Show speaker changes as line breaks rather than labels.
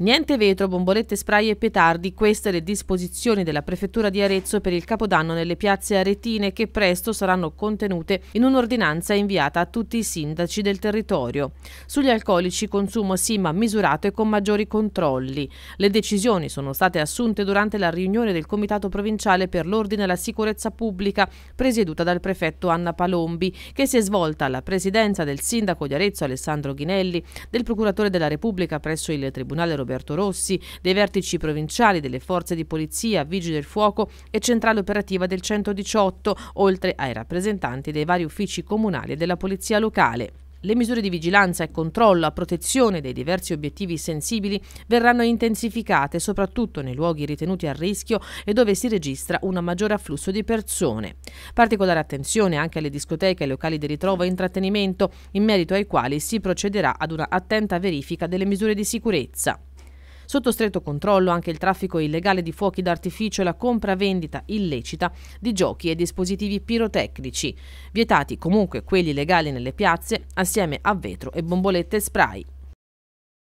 Niente vetro, bombolette, spray e petardi, queste le disposizioni della prefettura di Arezzo per il Capodanno nelle piazze aretine che presto saranno contenute in un'ordinanza inviata a tutti i sindaci del territorio. Sugli alcolici consumo sì ma misurato e con maggiori controlli. Le decisioni sono state assunte durante la riunione del Comitato Provinciale per l'Ordine e la Sicurezza Pubblica presieduta dal prefetto Anna Palombi che si è svolta alla presidenza del sindaco di Arezzo Alessandro Ghinelli, del procuratore della Repubblica presso il Tribunale Roberto Roberto Rossi, dei vertici provinciali, delle forze di polizia, vigili del fuoco e centrale operativa del 118, oltre ai rappresentanti dei vari uffici comunali e della polizia locale. Le misure di vigilanza e controllo a protezione dei diversi obiettivi sensibili verranno intensificate soprattutto nei luoghi ritenuti a rischio e dove si registra un maggiore afflusso di persone. Particolare attenzione anche alle discoteche e locali di ritrovo e intrattenimento, in merito ai quali si procederà ad una attenta verifica delle misure di sicurezza. Sotto stretto controllo anche il traffico illegale di fuochi d'artificio e la compravendita illecita di giochi e dispositivi pirotecnici, vietati comunque quelli legali nelle piazze assieme a vetro e bombolette spray.